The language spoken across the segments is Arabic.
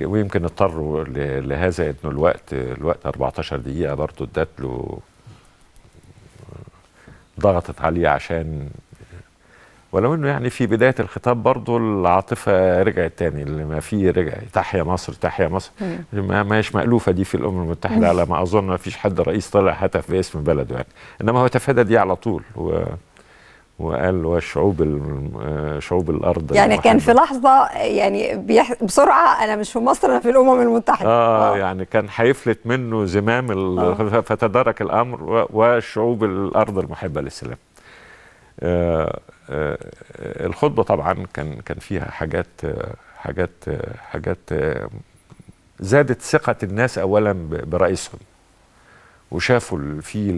ويمكن اضطروا لهذا انه الوقت الوقت 14 دقيقه برضه ادت له ضغطت عليه عشان ولو انه يعني في بدايه الخطاب برضه العاطفه رجعت تاني لما في رجع تحيا مصر تحيا مصر ما ماهيش مالوفه دي في الامم المتحده على ما اظن ما فيش حد رئيس طلع هتف باسم بلده يعني انما هو تفادى دي على طول و... وقال وشعوب آه، شعوب الارض يعني كان في لحظه يعني بيح... بسرعه انا مش في مصر انا في الامم المتحده اه, آه. يعني كان هيفلت منه زمام ال... آه. فتدارك الامر و... وشعوب الارض المحبه للسلام آه آه الخطبه طبعا كان كان فيها حاجات حاجات حاجات آه، زادت ثقه الناس اولا برئيسهم وشافوا فيه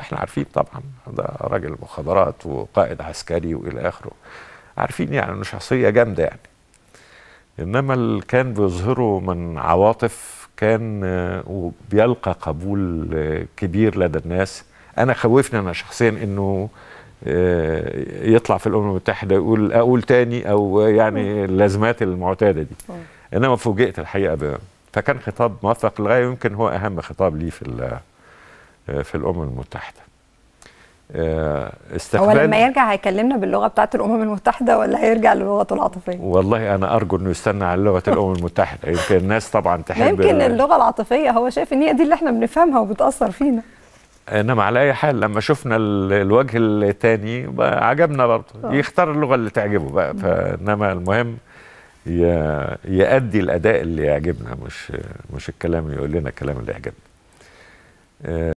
احنا عارفين طبعا ده راجل مخابرات وقائد عسكري والى اخره عارفين يعني انه شخصيه جامده يعني انما اللي كان بيظهره من عواطف كان آه، وبيلقى قبول آه، كبير لدى الناس انا خوفني انا شخصيا انه آه، يطلع في الامم المتحده يقول اقول تاني او يعني اللازمات المعتاده دي انما فوجئت الحقيقه بقى. فكان خطاب موفق للغايه يمكن هو اهم خطاب لي في في الامم المتحده آه، استقبال هو لما يرجع هيكلمنا باللغه بتاعه الامم المتحده ولا هيرجع للغته العاطفيه؟ والله انا ارجو انه يستنى على لغه الامم المتحده يمكن الناس طبعا تحب يمكن اللغه العاطفيه هو شايف ان هي دي اللي احنا بنفهمها وبتاثر فينا انما على اي حال لما شفنا الوجه الثاني عجبنا برضه آه. يختار اللغه اللي تعجبه بقى فانما المهم يأدي الاداء اللي يعجبنا مش مش الكلام يقول لنا الكلام اللي يعجبنا آه،